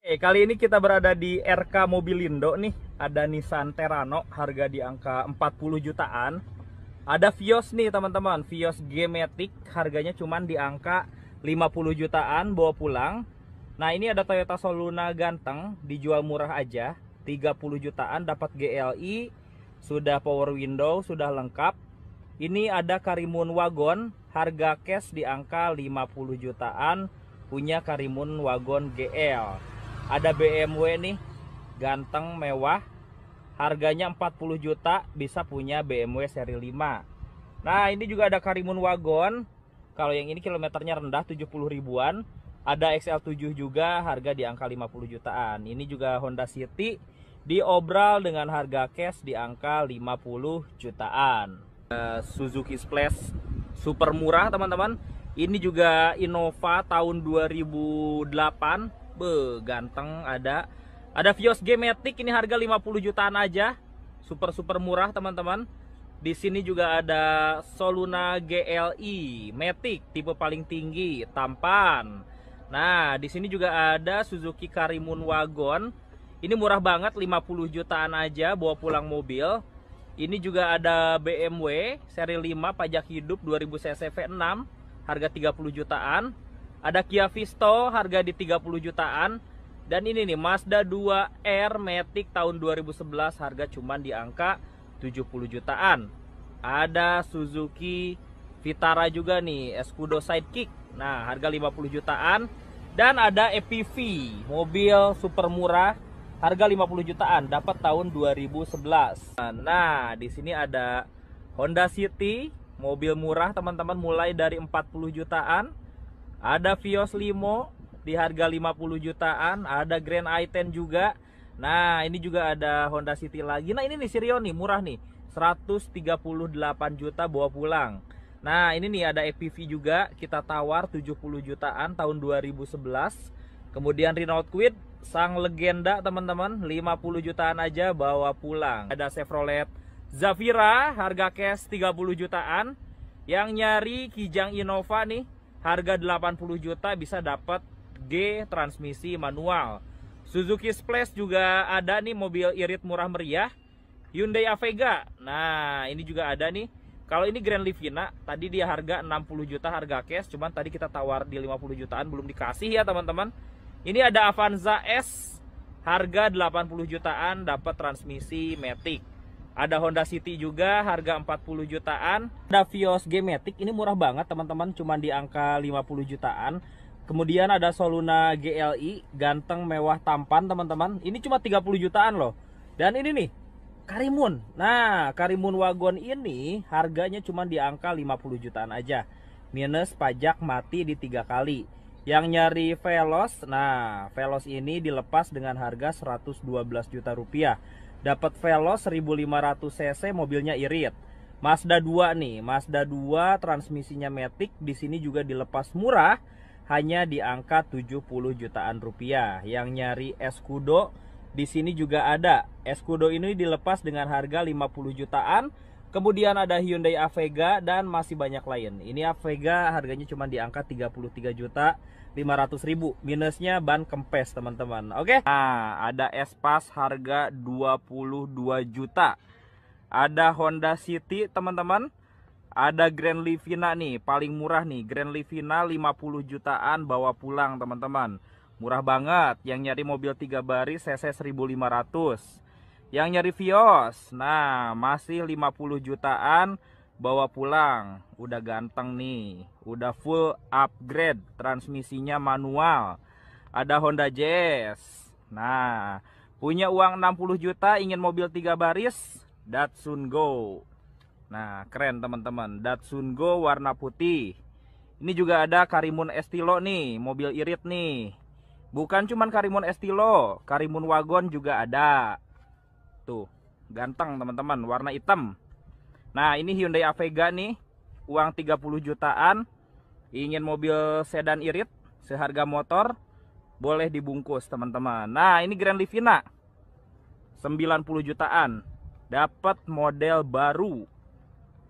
Oke, kali ini kita berada di RK Mobilindo nih. Ada Nissan Terano harga di angka 40 jutaan. Ada Vios nih teman-teman, Vios Gematic, harganya cuma di angka 50 jutaan bawa pulang. Nah, ini ada Toyota Soluna ganteng dijual murah aja, 30 jutaan dapat GLI, sudah power window, sudah lengkap. Ini ada Karimun Wagon, harga cash di angka 50 jutaan punya Karimun Wagon GL. Ada BMW nih, ganteng, mewah. Harganya 40 juta, bisa punya BMW seri 5. Nah, ini juga ada Karimun Wagon. Kalau yang ini kilometernya rendah 70 ribuan. Ada XL7 juga, harga di angka 50 jutaan. Ini juga Honda City diobral dengan harga cash di angka 50 jutaan. Eh, Suzuki Splash super murah, teman-teman. Ini juga Innova tahun 2008 Be, ganteng ada. Ada Vios G Matic ini harga 50 jutaan aja. Super super murah teman-teman. Di sini juga ada Soluna GLI Matic tipe paling tinggi, tampan. Nah, di sini juga ada Suzuki Karimun Wagon. Ini murah banget 50 jutaan aja bawa pulang mobil. Ini juga ada BMW seri 5 pajak hidup 2000 cc V6 harga 30 jutaan. Ada Kia Visto harga di 30 jutaan dan ini nih Mazda 2 R Matic tahun 2011 harga cuman di angka 70 jutaan. Ada Suzuki Vitara juga nih Escudo Sidekick. Nah, harga 50 jutaan dan ada EPV, mobil super murah harga 50 jutaan dapat tahun 2011. Nah, di sini ada Honda City, mobil murah teman-teman mulai dari 40 jutaan ada Vios Limo di harga 50 jutaan, ada Grand i10 juga. Nah, ini juga ada Honda City lagi. Nah, ini nih Sirion nih, murah nih. 138 juta bawa pulang. Nah, ini nih ada EPV juga, kita tawar 70 jutaan tahun 2011. Kemudian Renault Kwid, sang legenda teman-teman, 50 jutaan aja bawa pulang. Ada Chevrolet Zafira, harga cash 30 jutaan. Yang nyari Kijang Innova nih, harga 80 juta bisa dapat G transmisi manual. Suzuki Splash juga ada nih mobil irit murah meriah. Hyundai Avega. Nah, ini juga ada nih. Kalau ini Grand Livina, tadi dia harga 60 juta harga cash, cuman tadi kita tawar di 50 jutaan belum dikasih ya, teman-teman. Ini ada Avanza S harga 80 jutaan dapat transmisi matic. Ada Honda City juga harga 40 jutaan. Ada Vios g ini murah banget teman-teman cuma di angka 50 jutaan. Kemudian ada Soluna GLI ganteng mewah tampan teman-teman. Ini cuma 30 jutaan loh. Dan ini nih Karimun. Nah, Karimun Wagon ini harganya cuma di angka 50 jutaan aja. Minus pajak mati di tiga kali. Yang nyari Velos, nah Velos ini dilepas dengan harga 112 juta rupiah. Dapat Veloz 1500 cc mobilnya irit. Mazda 2 nih, Mazda 2 transmisinya Matic di sini juga dilepas murah hanya di angka 70 jutaan rupiah. Yang nyari Escudo di sini juga ada. Escudo ini dilepas dengan harga 50 jutaan Kemudian ada Hyundai Avega dan masih banyak lain. Ini Avega harganya cuma di angka 33 juta 500 ribu. Minusnya ban kempes teman-teman. Oke. Okay? Nah, ada Espas harga 22 juta. Ada Honda City teman-teman. Ada Grand Livina nih, paling murah nih. Grand Livina 50 jutaan bawa pulang teman-teman. Murah banget. Yang nyari mobil 3 baris CC 1500 yang nyari Vios, nah masih 50 jutaan bawa pulang. Udah ganteng nih, udah full upgrade, transmisinya manual. Ada Honda Jazz. Nah, punya uang 60 juta ingin mobil 3 baris, Datsun Go. Nah, keren teman-teman, Datsun Go warna putih. Ini juga ada Karimun Estilo nih, mobil irit nih. Bukan cuman Karimun Estilo, Karimun Wagon juga ada. Tuh, ganteng teman-teman, warna hitam. Nah, ini Hyundai Avega nih, uang 30 jutaan, ingin mobil sedan irit, seharga motor, boleh dibungkus teman-teman. Nah, ini Grand Livina, 90 jutaan, dapat model baru.